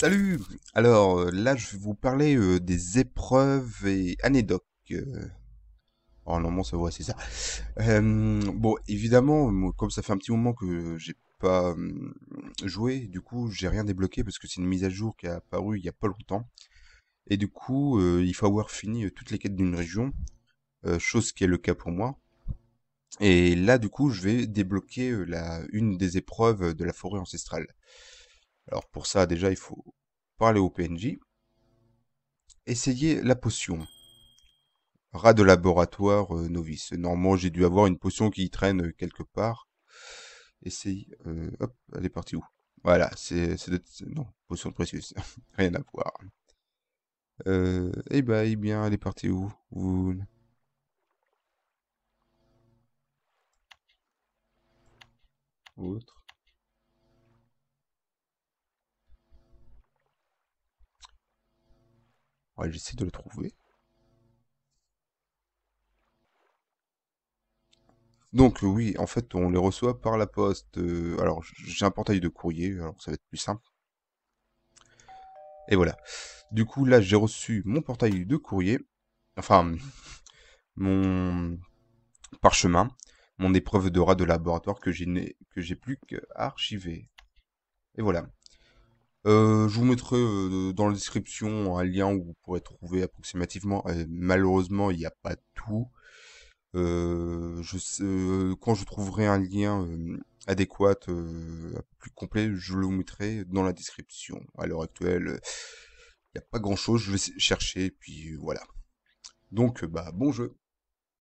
Salut Alors euh, là, je vais vous parler euh, des épreuves et anecdotes. Euh. Oh non, ça voit, c'est ça. bon, évidemment, comme ça fait un petit moment que j'ai pas joué, du coup, j'ai rien débloqué parce que c'est une mise à jour qui a apparu il y a pas longtemps. Et du coup, il faut avoir fini toutes les quêtes d'une région, chose qui est le cas pour moi. Et là, du coup, je vais débloquer la, une des épreuves de la forêt ancestrale. Alors pour ça, déjà, il faut parler au PNJ. Essayez la potion. Rat de laboratoire euh, novice. Normalement, j'ai dû avoir une potion qui traîne euh, quelque part. Essayez. Euh, hop, elle est partie où Voilà, c'est... Non, potion précieuse. Rien à voir. eh ben, eh bien, elle est partie où Vous... Autre. j'essaie de le trouver. Donc euh, oui, en fait, on les reçoit par la poste. Euh, alors, j'ai un portail de courrier, alors ça va être plus simple. Et voilà. Du coup, là, j'ai reçu mon portail de courrier. Enfin, mon parchemin. Mon épreuve de rat de laboratoire que j'ai plus qu'à archiver. Et voilà. Euh, je vous mettrai euh, dans la description un lien où vous pourrez trouver approximativement. malheureusement, il n'y a pas tout. Euh, je quand je trouverai un lien adéquat, plus complet, je le mettrai dans la description. À l'heure actuelle, il n'y a pas grand-chose. Je vais chercher, puis voilà. Donc, bah, bon jeu.